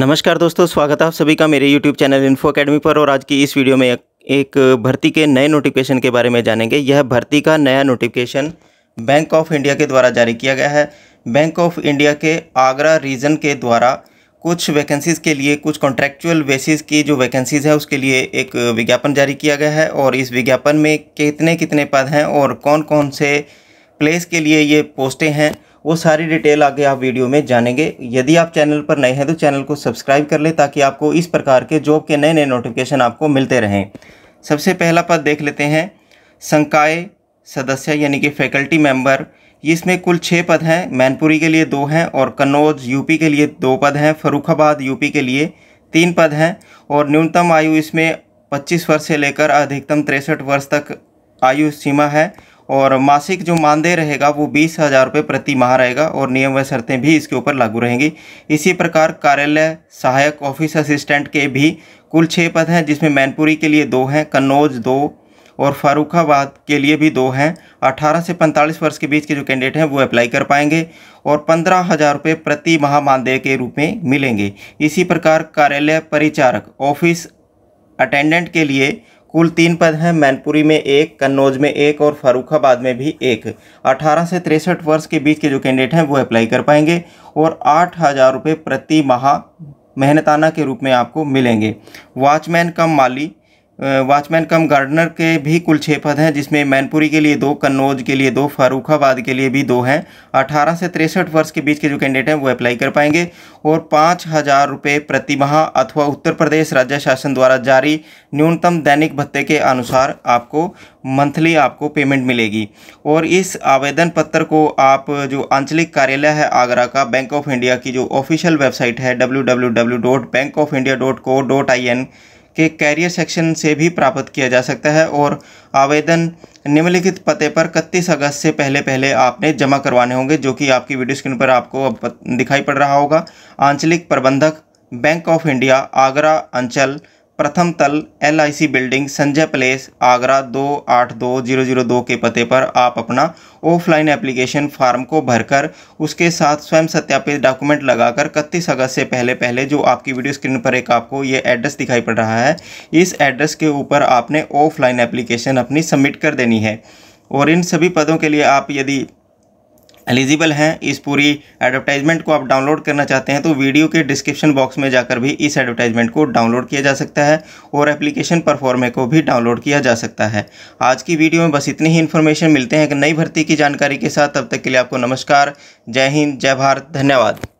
नमस्कार दोस्तों स्वागत है आप सभी का मेरे YouTube चैनल इन्फो अकेडमी पर और आज की इस वीडियो में एक, एक भर्ती के नए नोटिफिकेशन के बारे में जानेंगे यह भर्ती का नया नोटिफिकेशन बैंक ऑफ इंडिया के द्वारा जारी किया गया है बैंक ऑफ इंडिया के आगरा रीजन के द्वारा कुछ वैकेंसीज़ के लिए कुछ कॉन्ट्रेक्चुअल बेसिस की जो वैकेंसीज़ है उसके लिए एक विज्ञापन जारी किया गया है और इस विज्ञापन में कितने कितने पद हैं और कौन कौन से प्लेस के लिए ये पोस्टें हैं वो सारी डिटेल आगे आप वीडियो में जानेंगे यदि आप चैनल पर नए हैं तो चैनल को सब्सक्राइब कर लें ताकि आपको इस प्रकार के जॉब के नए नए नोटिफिकेशन आपको मिलते रहें सबसे पहला पद देख लेते हैं संकाय सदस्य यानी कि फैकल्टी मेंबर इसमें कुल छः पद हैं मैनपुरी के लिए दो हैं और कन्नौज यूपी के लिए दो पद हैं फरुखाबाद यूपी के लिए तीन पद हैं और न्यूनतम आयु इसमें 25 वर्ष से लेकर अधिकतम तिरसठ वर्ष तक आयु सीमा है और मासिक जो मानदेय रहेगा वो बीस हज़ार रुपये प्रति माह रहेगा और नियम व शर्तें भी इसके ऊपर लागू रहेंगी इसी प्रकार कार्यालय सहायक ऑफिस असिस्टेंट के भी कुल छः पद हैं जिसमें मैनपुरी के लिए दो हैं कन्नौज दो और फारूखाबाद के लिए भी दो हैं 18 से 45 वर्ष के बीच के जो कैंडिडेट हैं वो अप्लाई कर पाएंगे और पंद्रह हज़ार रुपये प्रति माह मानदेय के रूप में मिलेंगे इसी प्रकार कार्यालय परिचारक ऑफिस अटेंडेंट के लिए कुल तीन पद हैं मैनपुरी में एक कन्नौज में एक और फरूखाबाद में भी एक 18 से तिरसठ वर्ष के बीच के जो कैंडिडेट हैं वो अप्लाई कर पाएंगे और आठ हज़ार रुपये प्रति माह मेहनताना के रूप में आपको मिलेंगे वॉचमैन कम माली वाचमैन कम गार्डनर के भी कुल छः पद हैं जिसमें मैनपुरी के लिए दो कन्नौज के लिए दो फारूखाबाद के लिए भी दो हैं अठारह से तिरसठ वर्ष के बीच के जो कैंडिडेट हैं वो अप्लाई कर पाएंगे और पाँच हज़ार रुपये प्रति माह अथवा उत्तर प्रदेश राज्य शासन द्वारा जारी न्यूनतम दैनिक भत्ते के अनुसार आपको मंथली आपको पेमेंट मिलेगी और इस आवेदन पत्र को आप जो आंचलिक कार्यालय है आगरा का बैंक ऑफ इंडिया की जो ऑफिशियल वेबसाइट है डब्ल्यू के कैरियर सेक्शन से भी प्राप्त किया जा सकता है और आवेदन निम्नलिखित पते पर इकतीस अगस्त से पहले पहले आपने जमा करवाने होंगे जो कि आपकी वीडियो स्क्रीन पर आपको दिखाई पड़ रहा होगा आंचलिक प्रबंधक बैंक ऑफ इंडिया आगरा अंचल प्रथम तल LIC building Sanjay place Agra दो आठ दो जीरो जीरो दो के पते पर आप अपना ऑफलाइन एप्लीकेशन फॉर्म को भरकर उसके साथ स्वयं सत्यापित डॉक्यूमेंट लगाकर इकतीस अगस्त से पहले पहले जो आपकी वीडियो स्क्रीन पर एक आपको ये एड्रेस दिखाई पड़ रहा है इस एड्रेस के ऊपर आपने ऑफलाइन एप्लीकेशन अपनी सबमिट कर देनी है और इन सभी पदों के लिए आप यदि एलिजिबल हैं इस पूरी एडवर्टाइजमेंट को आप डाउनलोड करना चाहते हैं तो वीडियो के डिस्क्रिप्शन बॉक्स में जाकर भी इस एडवर्टाइजमेंट को डाउनलोड किया जा सकता है और एप्लीकेशन परफॉर्मे को भी डाउनलोड किया जा सकता है आज की वीडियो में बस इतनी ही इन्फॉर्मेशन मिलते हैं एक नई भर्ती की जानकारी के साथ तब तक के लिए आपको नमस्कार जय हिंद जय भारत धन्यवाद